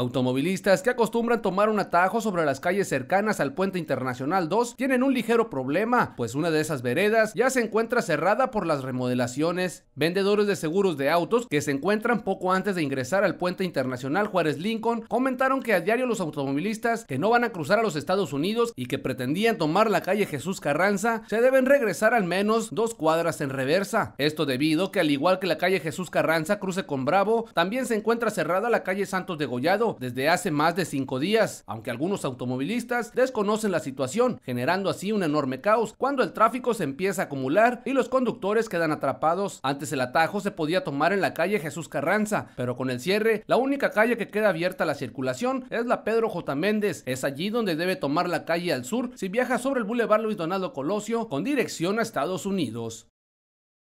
Automovilistas que acostumbran tomar un atajo sobre las calles cercanas al puente internacional 2 tienen un ligero problema, pues una de esas veredas ya se encuentra cerrada por las remodelaciones. Vendedores de seguros de autos que se encuentran poco antes de ingresar al puente internacional Juárez Lincoln comentaron que a diario los automovilistas que no van a cruzar a los Estados Unidos y que pretendían tomar la calle Jesús Carranza se deben regresar al menos dos cuadras en reversa. Esto debido que al igual que la calle Jesús Carranza cruce con Bravo, también se encuentra cerrada la calle Santos de Gollado desde hace más de cinco días, aunque algunos automovilistas desconocen la situación, generando así un enorme caos cuando el tráfico se empieza a acumular y los conductores quedan atrapados. Antes el atajo se podía tomar en la calle Jesús Carranza, pero con el cierre, la única calle que queda abierta a la circulación es la Pedro J. Méndez. Es allí donde debe tomar la calle al sur si viaja sobre el Boulevard Luis Donaldo Colosio con dirección a Estados Unidos.